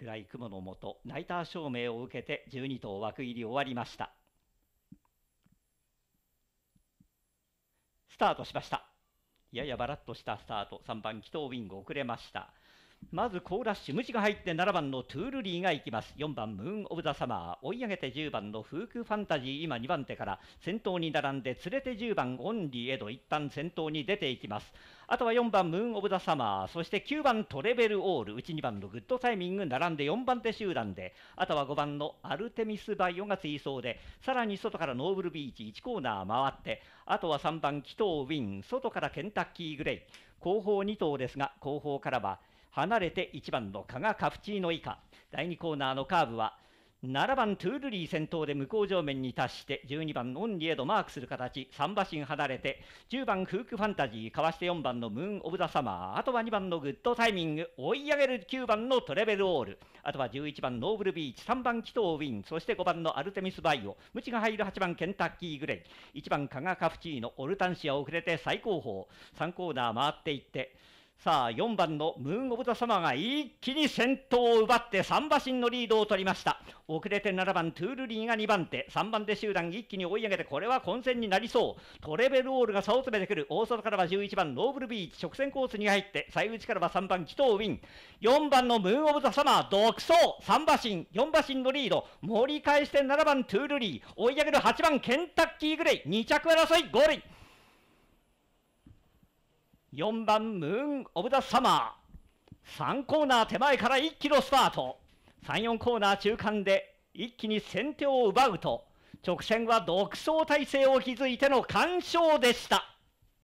暗い雲の下ナイター照明を受けて12頭枠入り終わりましたスタートしましたややばらっとしたスタート3番紀藤ウィング遅れましたまずコーラッシュ、無地が入って7番のトゥールリーが行きます。4番ムーン・オブ・ザ・サマー、追い上げて10番のフーク・ファンタジー、今2番手から先頭に並んで、連れて10番オンリーへと一旦先頭に出ていきます。あとは4番ムーン・オブ・ザ・サマー、そして9番トレベル・オール、うち2番のグッドタイミング並んで4番手集団で、あとは5番のアルテミス・バイオが追走で、さらに外からノーブル・ビーチ1コーナー回って、あとは3番、キトウ・ウィン、外からケンタッキー・グレイ、後方2頭ですが、後方からは、離れて1番の加賀カプチーノ以下第2コーナーのカーブは7番トゥールリー先頭で向こう上面に達して12番オンリエドマークする形3馬身離れて10番フークファンタジーかわして4番のムーン・オブ・ザ・サマーあとは2番のグッドタイミング追い上げる9番のトレベル・オールあとは11番ノーブル・ビーチ3番キトウ・ウィンそして5番のアルテミス・バイオムチが入る8番ケンタッキー・グレイ1番カガ・カフチーノオルタンシア遅れて最高峰3コーナー回っていってさあ、4番のムーン・オブ・ザ・サマーが一気に先頭を奪って3馬身のリードを取りました。遅れて7番、トゥールリーが2番手。3番手集団一気に追い上げて、これは混戦になりそう。トレベルオールが差を詰めてくる。大外からは11番、ノーブルビーチ。直線コースに入って、最内からは3番、紀藤ウィン。4番のムーン・オブ・ザ・サマー、独走。3馬身、4馬身のリード。盛り返して7番、トゥールリー。追い上げる8番、ケンタッキー・グレイ。2着争い、ゴイン。4番ムーン・オブ・ザ・サマー3コーナー手前から1キロスタート34コーナー中間で一気に先手を奪うと直線は独走態勢を築いての完勝でした。